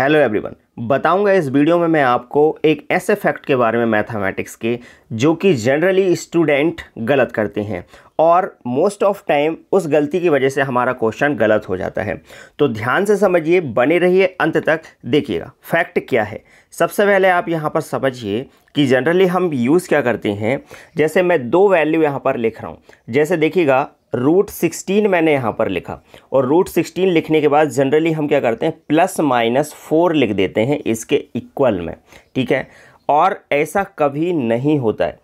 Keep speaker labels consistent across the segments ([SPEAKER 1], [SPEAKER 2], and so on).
[SPEAKER 1] hello everyone बताऊंगा इस video में मैं आपको एक ऐसे फैक्ट के बारे में मैथमेटिक्स के जो कि जनरली स्टूडेंट गलत करते हैं और मोस्ट ऑफ टाइम उस गलती की वजह से हमारा क्वेश्चन गलत हो जाता है तो ध्यान से समझिए बने रहिए अंत तक देखिएगा फैक्ट क्या है सबसे पहले आप यहाँ पर समझिए कि जनरली हम यूज़ क्या करते हैं जैसे मैं दो वैल्यू यहाँ पर लिख रहा हूँ जैसे देखिएगा रूट सिक्सटीन मैंने यहाँ पर लिखा और रूट सिक्सटीन लिखने के बाद जनरली हम क्या करते हैं प्लस माइनस फोर लिख देते हैं इसके इक्वल में ठीक है और ऐसा कभी नहीं होता है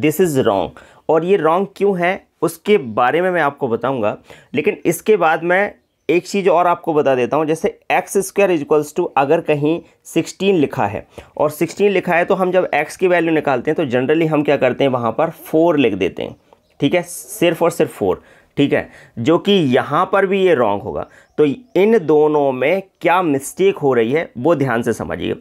[SPEAKER 1] दिस इज़ रॉन्ग और ये रॉन्ग क्यों है उसके बारे में मैं आपको बताऊंगा लेकिन इसके बाद मैं एक चीज़ और आपको बता देता हूँ जैसे एक्स स्क्वायर इजक्वल्स टू अगर कहीं सिक्सटीन लिखा है और सिक्सटीन लिखा है तो हम जब एक्स की वैल्यू निकालते हैं तो जनरली हम क्या करते हैं वहाँ पर फोर लिख देते हैं ठीक है सिर्फ और सिर्फ फोर ठीक है जो कि यहाँ पर भी ये रॉन्ग होगा तो इन दोनों में क्या मिस्टेक हो रही है वो ध्यान से समझिए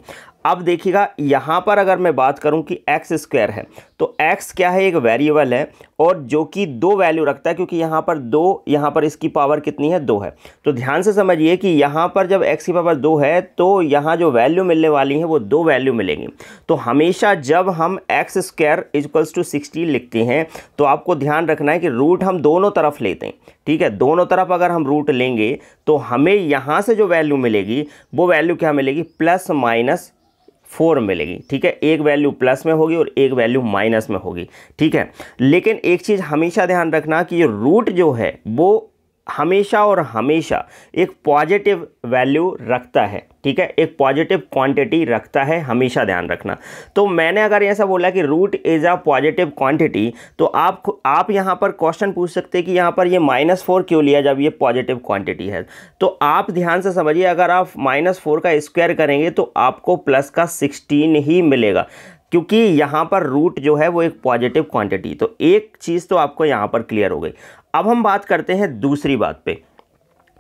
[SPEAKER 1] अब देखिएगा यहाँ पर अगर मैं बात करूँ कि एक्स स्क्वायर है तो एक्स क्या है एक वेरिएबल है और जो कि दो वैल्यू रखता है क्योंकि यहाँ पर दो यहाँ पर इसकी पावर कितनी है दो है तो ध्यान से समझिए कि यहाँ पर जब एक्स की पावर दो है तो यहाँ जो वैल्यू मिलने वाली है वो दो वैल्यू मिलेंगी तो हमेशा जब हम X square equals to sixteen लिखते हैं तो आपको ध्यान रखना है कि रूट हम दोनों तरफ लेते हैं ठीक है दोनों तरफ अगर हम रूट लेंगे तो हमें यहाँ से जो वैल्यू मिलेगी वो वैल्यू क्या मिलेगी प्लस माइनस फोर मिलेगी ठीक है एक वैल्यू प्लस में होगी और एक वैल्यू माइनस में होगी ठीक है लेकिन एक चीज़ हमेशा ध्यान रखना कि ये रूट जो है वो हमेशा और हमेशा एक पॉजिटिव वैल्यू रखता है ठीक है एक पॉजिटिव क्वांटिटी रखता है हमेशा ध्यान रखना तो मैंने अगर ऐसा बोला कि root is a positive quantity तो आप आप यहाँ पर क्वेश्चन पूछ सकते हैं कि यहाँ पर ये माइनस फोर क्यों लिया जब ये पॉजिटिव क्वांटिटी है तो आप ध्यान से समझिए अगर आप माइनस फोर का स्क्वायर करेंगे तो आपको प्लस का सिक्सटीन ही मिलेगा क्योंकि यहाँ पर रूट जो है वो एक पॉजिटिव क्वांटिटी तो एक चीज़ तो आपको यहाँ पर क्लियर हो गई अब हम बात करते हैं दूसरी बात पे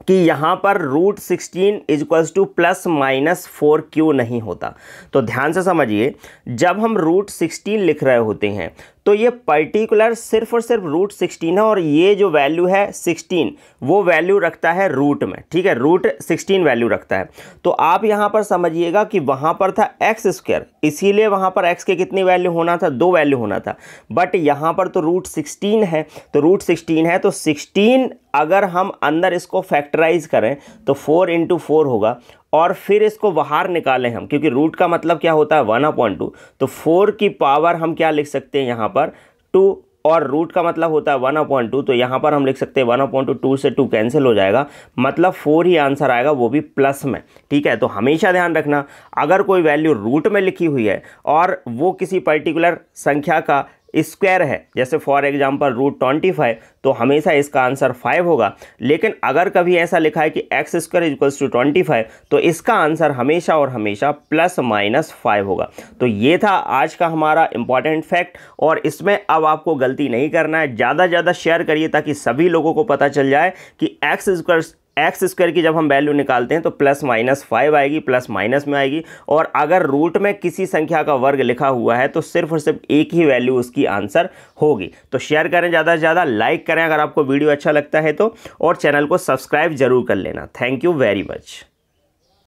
[SPEAKER 1] कि यहाँ पर root sixteen equals to plus minus four क्यू नहीं होता तो ध्यान से समझिए जब हम रूट सिक्सटीन लिख रहे होते हैं तो ये पर्टिकुलर सिर्फ और सिर्फ रूट सिक्सटीन है और ये जो वैल्यू है सिक्सटीन वो वैल्यू रखता है रूट में ठीक है रूट सिक्सटीन वैल्यू रखता है तो आप यहाँ पर समझिएगा कि वहाँ पर था एक्स स्क्वेयर इसीलिए वहाँ पर एक्स के कितनी वैल्यू होना था दो वैल्यू होना था बट यहाँ पर तो रूट सिक्सटीन है तो रूट सिक्सटीन है तो सिक्सटीन अगर हम अंदर इसको फैक्टराइज करें तो फोर इंटू फोर होगा और फिर इसको बाहर निकालें हम क्योंकि रूट का मतलब क्या होता है वन अपॉइंट टू तो फोर की पावर हम क्या लिख सकते हैं यहाँ पर टू और रूट का मतलब होता है वन अपॉइंट टू तो यहाँ पर हम लिख सकते हैं वन अपॉइंट टू टू से टू कैंसिल हो जाएगा मतलब फोर ही आंसर आएगा वो भी प्लस में ठीक है तो हमेशा ध्यान रखना अगर कोई वैल्यू रूट में लिखी हुई है और वो किसी पर्टिकुलर संख्या का स्क्वायर है जैसे for example root twenty five तो हमेशा इसका आंसर फाइव होगा लेकिन अगर कभी ऐसा लिखा है कि X square equals to twenty five तो इसका आंसर हमेशा और हमेशा प्लस माइनस फाइव होगा तो ये था आज का हमारा इंपॉर्टेंट फैक्ट और इसमें अब आपको गलती नहीं करना है ज़्यादा ज़्यादा शेयर करिए ताकि सभी लोगों को पता चल जाए कि एक्स स्क्वायर एक्स स्क्वायर की जब हम वैल्यू निकालते हैं तो प्लस माइनस फाइव आएगी प्लस माइनस में आएगी और अगर रूट में किसी संख्या का वर्ग लिखा हुआ है तो सिर्फ और सिर्फ एक ही वैल्यू उसकी आंसर होगी तो शेयर करें ज़्यादा से ज़्यादा लाइक करें अगर आपको वीडियो अच्छा लगता है तो और चैनल को सब्सक्राइब जरूर कर लेना थैंक यू वेरी मच